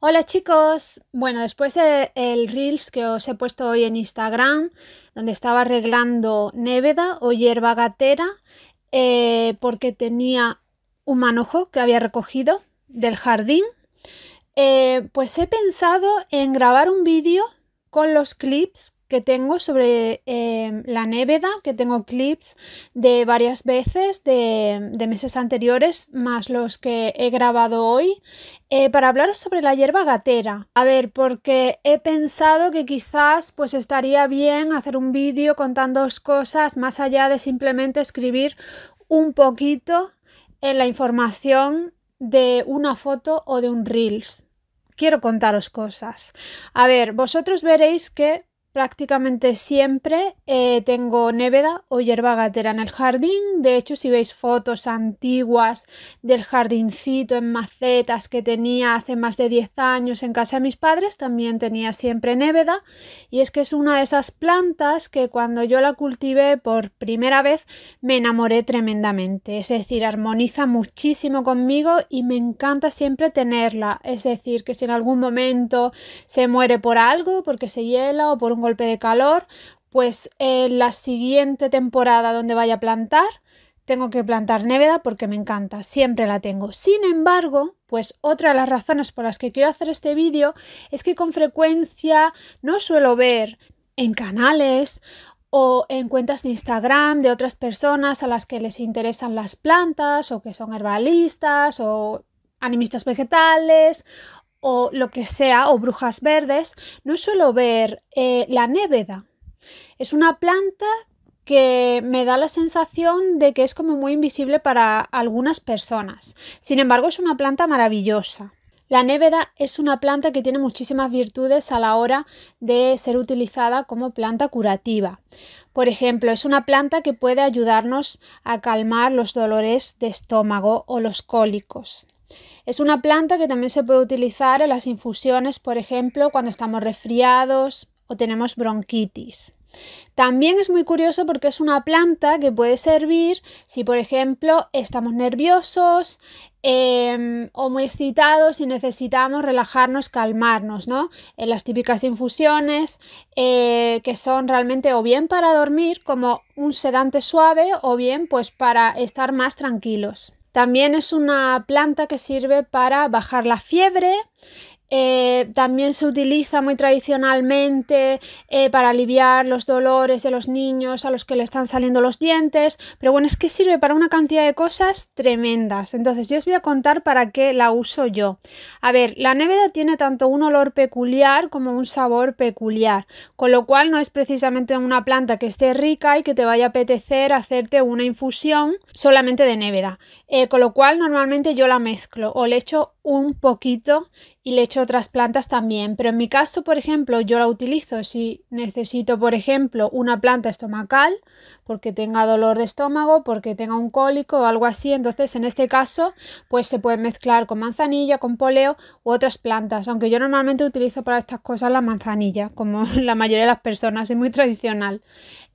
Hola chicos, bueno, después del Reels que os he puesto hoy en Instagram, donde estaba arreglando néveda o hierba gatera, eh, porque tenía un manojo que había recogido del jardín, eh, pues he pensado en grabar un vídeo con los clips que tengo sobre em, la néveda, que tengo clips de varias veces de, meses anteriores, más los que he grabado hoy, eh, para hablaros sobre la hierba gatera. A ver, porque he pensado que quizás pues estaría bien hacer un vídeo contando cosas más allá de simplemente escribir un poquito en la información de una foto o de un reels. Quiero contaros cosas. A ver, vosotros veréis que prácticamente siempre eh, tengo néveda o hierba gatera en el jardín. De hecho, si veis fotos antiguas del jardincito en macetas que tenía hace más de 10 años en casa de mis padres, también tenía siempre néveda. Y es que es una de esas plantas que cuando yo la cultivé por primera vez me enamoré tremendamente. Es decir, armoniza muchísimo conmigo y me encanta siempre tenerla. Es decir, que si en algún momento se muere por algo, porque se hiela o por un de calor, pues en la siguiente temporada donde vaya a plantar, tengo que plantar néveda porque me encanta, siempre la tengo. Sin embargo, pues otra de las razones por las que quiero hacer este vídeo es que con frecuencia no suelo ver en canales o en cuentas de Instagram de otras personas a las que les interesan las plantas o que son herbalistas o animistas vegetales o lo que sea, o brujas verdes, no suelo ver eh, la néveda. Es una planta que me da la sensación de que es como muy invisible para algunas personas. Sin embargo, es una planta maravillosa. La néveda es una planta que tiene muchísimas virtudes a la hora de ser utilizada como planta curativa. Por ejemplo, es una planta que puede ayudarnos a calmar los dolores de estómago o los cólicos. Es una planta que también se puede utilizar en las infusiones, por ejemplo, cuando estamos resfriados o tenemos bronquitis. También es muy curioso porque es una planta que puede servir si, por ejemplo, estamos nerviosos em, o muy excitados y necesitamos relajarnos, calmarnos, ¿no? En las típicas infusiones eh, que son realmente o bien para dormir como un sedante suave o bien pues para estar más tranquilos. También es una planta que sirve para bajar la fiebre eh, también se utiliza muy tradicionalmente eh, para aliviar los dolores de los niños a los que le están saliendo los dientes, pero bueno, es que sirve para una cantidad de cosas tremendas. Entonces yo os voy a contar para qué la uso yo. A ver, la néveda tiene tanto un olor peculiar como un sabor peculiar, con lo cual no es precisamente una planta que esté rica y que te vaya a apetecer hacerte una infusión solamente de néveda, eh, con lo cual normalmente yo la mezclo o le echo un poquito y le echo otras plantas también. Pero en mi caso, por ejemplo, yo la utilizo si necesito, por ejemplo, una planta estomacal porque tenga dolor de estómago, porque tenga un cólico o algo así. Entonces, en este caso, pues se puede mezclar con manzanilla, con poleo u otras plantas. Aunque yo normalmente utilizo para estas cosas la manzanilla, como la mayoría de las personas, es muy tradicional.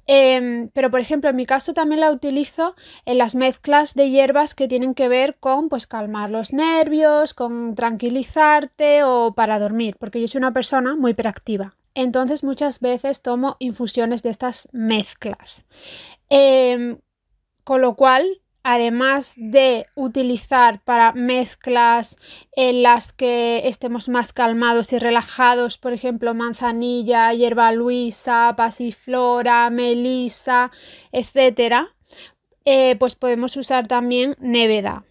Em, pero, por ejemplo, en mi caso también la utilizo en las mezclas de hierbas que tienen que ver con pues, calmar los nervios, con tranquilizarte o para dormir, porque yo soy una persona muy hiperactiva. Entonces muchas veces tomo infusiones de estas mezclas. Em, con lo cual además de utilizar para mezclas en las que estemos más calmados y relajados, por ejemplo, manzanilla, hierba luisa, pasiflora, melisa, etc., eh, pues podemos usar también neveda.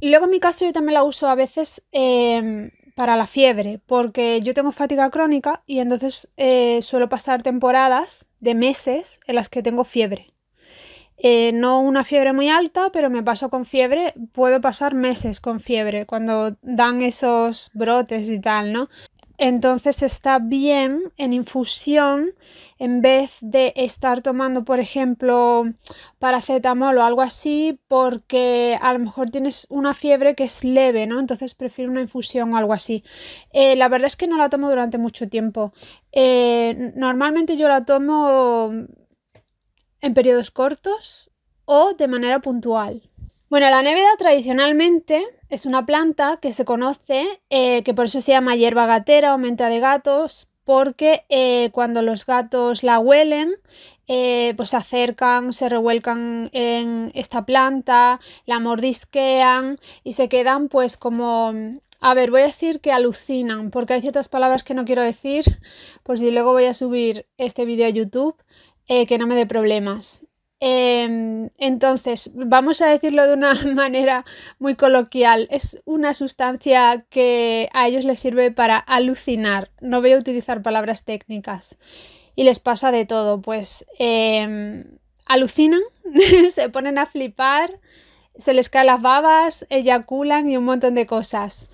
luego en mi caso yo también la uso a veces em, para la fiebre, porque yo tengo fatiga crónica y entonces eh, suelo pasar temporadas de meses en las que tengo fiebre. Eh, no una fiebre muy alta, pero me paso con fiebre, puedo pasar meses con fiebre cuando dan esos brotes y tal, ¿no? Entonces está bien en infusión en vez de estar tomando, por ejemplo, paracetamol o algo así, porque a lo mejor tienes una fiebre que es leve, ¿no? Entonces prefiero una infusión o algo así. Eh, la verdad es que no la tomo durante mucho tiempo. Eh, normalmente yo la tomo en periodos cortos o de manera puntual. Bueno, la neveda tradicionalmente es una planta que se conoce, eh, que por eso se llama hierba gatera o menta de gatos, porque eh, cuando los gatos la huelen, eh, pues se acercan, se revuelcan en esta planta, la mordisquean y se quedan pues como... A ver, voy a decir que alucinan, porque hay ciertas palabras que no quiero decir, pues si luego voy a subir este vídeo a YouTube, eh, que no me dé problemas. Em, entonces, vamos a decirlo de una manera muy coloquial, es una sustancia que a ellos les sirve para alucinar, no voy a utilizar palabras técnicas y les pasa de todo, pues em, alucinan, se ponen a flipar, se les caen las babas, eyaculan y un montón de cosas.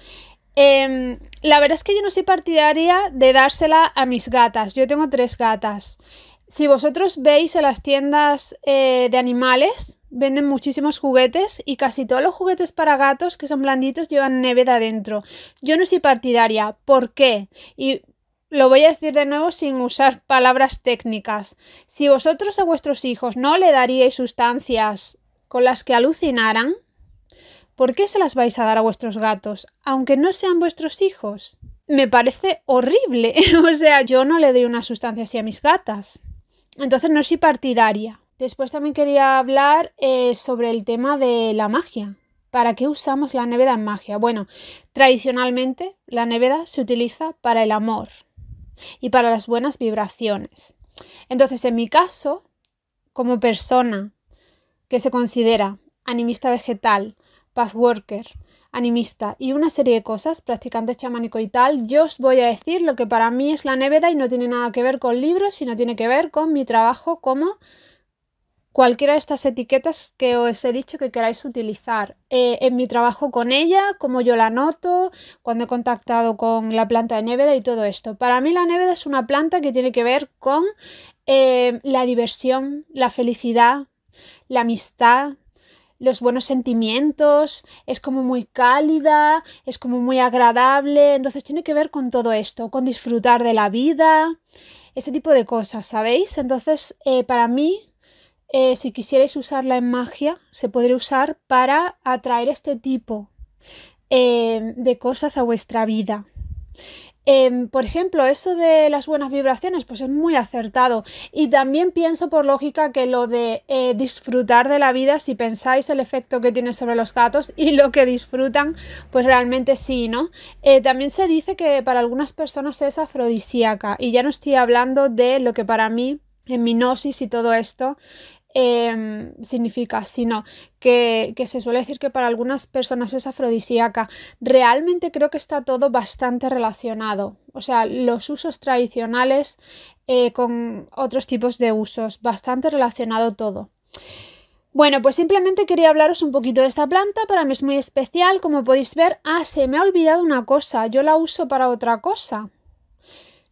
Em, la verdad es que yo no soy partidaria de dársela a mis gatas, yo tengo tres gatas. Si vosotros veis en las tiendas eh, de animales, venden muchísimos juguetes y casi todos los juguetes para gatos que son blanditos llevan de adentro. Yo no soy partidaria. ¿Por qué? Y lo voy a decir de nuevo sin usar palabras técnicas. Si vosotros a vuestros hijos no le daríais sustancias con las que alucinaran, ¿por qué se las vais a dar a vuestros gatos, aunque no sean vuestros hijos? Me parece horrible. o sea, yo no le doy una sustancia así a mis gatas. Entonces no soy partidaria. Después también quería hablar eh, sobre el tema de la magia. ¿Para qué usamos la neveda en magia? Bueno, tradicionalmente la neveda se utiliza para el amor y para las buenas vibraciones. Entonces, en mi caso, como persona que se considera animista vegetal, pathworker, animista y una serie de cosas, practicante chamánico y tal, yo os voy a decir lo que para mí es la neveda y no tiene nada que ver con libros, sino tiene que ver con mi trabajo como cualquiera de estas etiquetas que os he dicho que queráis utilizar. Eh, en mi trabajo con ella, como yo la noto, cuando he contactado con la planta de neveda y todo esto. Para mí la neveda es una planta que tiene que ver con eh, la diversión, la felicidad, la amistad, los buenos sentimientos, es como muy cálida, es como muy agradable, entonces tiene que ver con todo esto, con disfrutar de la vida, este tipo de cosas, ¿sabéis? Entonces, eh, para mí, eh, si quisierais usarla en magia, se podría usar para atraer este tipo eh, de cosas a vuestra vida. Em, por ejemplo, eso de las buenas vibraciones, pues es muy acertado. Y también pienso por lógica que lo de eh, disfrutar de la vida, si pensáis el efecto que tiene sobre los gatos y lo que disfrutan, pues realmente sí, ¿no? Eh, también se dice que para algunas personas es afrodisíaca. Y ya no estoy hablando de lo que para mí en mi gnosis y todo esto, Em, significa, sino que, se suele decir que para algunas personas es afrodisíaca. Realmente creo que está todo bastante relacionado. O sea, los usos tradicionales eh, con otros tipos de usos, bastante relacionado todo. Bueno, pues simplemente quería hablaros un poquito de esta planta, para mí es muy especial, como podéis ver. Ah, se me ha olvidado una cosa, yo la uso para otra cosa.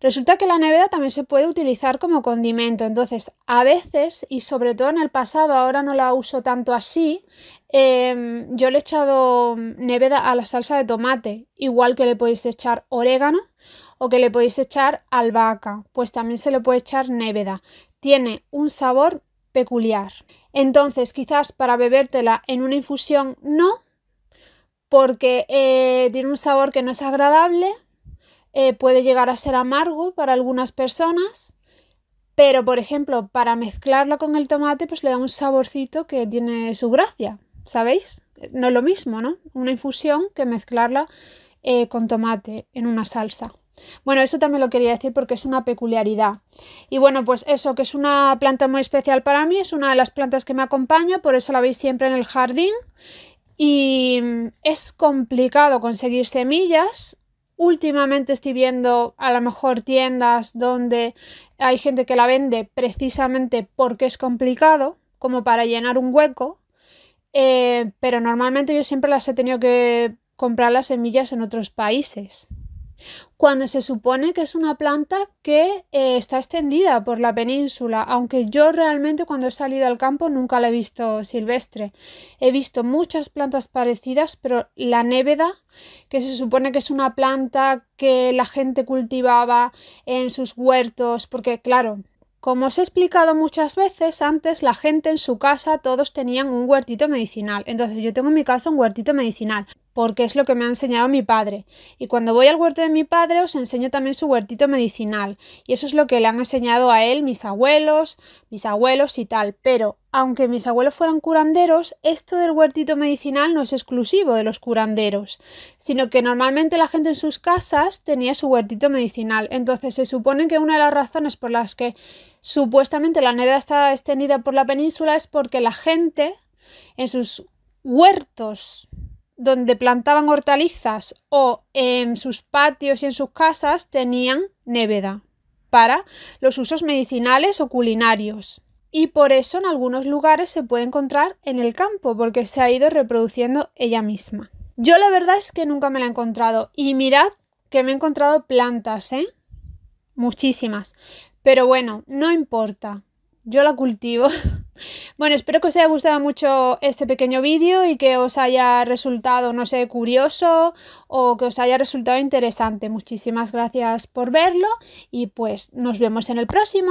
Resulta que la neveda también se puede utilizar como condimento, entonces a veces, y sobre todo en el pasado, ahora no la uso tanto así, em, yo le he echado neveda a la salsa de tomate, igual que le podéis echar orégano o que le podéis echar albahaca, pues también se le puede echar neveda. Tiene un sabor peculiar. Entonces, quizás para bebértela en una infusión no, porque eh, tiene un sabor que no es agradable, eh, puede llegar a ser amargo para algunas personas, pero por ejemplo, para mezclarla con el tomate, pues le da un saborcito que tiene su gracia, ¿sabéis? No es lo mismo, ¿no? Una infusión que mezclarla eh, con tomate en una salsa. Bueno, eso también lo quería decir porque es una peculiaridad. Y bueno, pues eso, que es una planta muy especial para mí, es una de las plantas que me acompaña, por eso la veis siempre en el jardín. Y mm, es complicado conseguir semillas, últimamente estoy viendo a lo mejor tiendas donde hay gente que la vende precisamente porque es complicado, como para llenar un hueco, eh, pero normalmente yo siempre las he tenido que comprar las semillas en otros países cuando se supone que es una planta que eh, está extendida por la península, aunque yo realmente cuando he salido al campo nunca la he visto silvestre. He visto muchas plantas parecidas, pero la néveda, que se supone que es una planta que la gente cultivaba en sus huertos, porque claro, como os he explicado muchas veces, antes la gente en su casa todos tenían un huertito medicinal. Entonces yo tengo en mi casa un huertito medicinal, porque es lo que me ha enseñado mi padre. Y cuando voy al huerto de mi padre os enseño también su huertito medicinal. Y eso es lo que le han enseñado a él mis abuelos, mis abuelos y tal. Pero aunque mis abuelos fueran curanderos, esto del huertito medicinal no es exclusivo de los curanderos, sino que normalmente la gente en sus casas tenía su huertito medicinal. Entonces se supone que una de las razones por las que supuestamente la nevada está extendida por la península es porque la gente en sus huertos donde plantaban hortalizas o en sus patios y en sus casas tenían néveda para los usos medicinales o culinarios. Y por eso en algunos lugares se puede encontrar en el campo, porque se ha ido reproduciendo ella misma. Yo la verdad es que nunca me la he encontrado. Y mirad que me he encontrado plantas, ¿eh? Muchísimas. Pero bueno, no importa yo la cultivo. Bueno, espero que os haya gustado mucho este pequeño vídeo y que os haya resultado, no sé, curioso o que os haya resultado interesante. Muchísimas gracias por verlo y pues nos vemos en el próximo.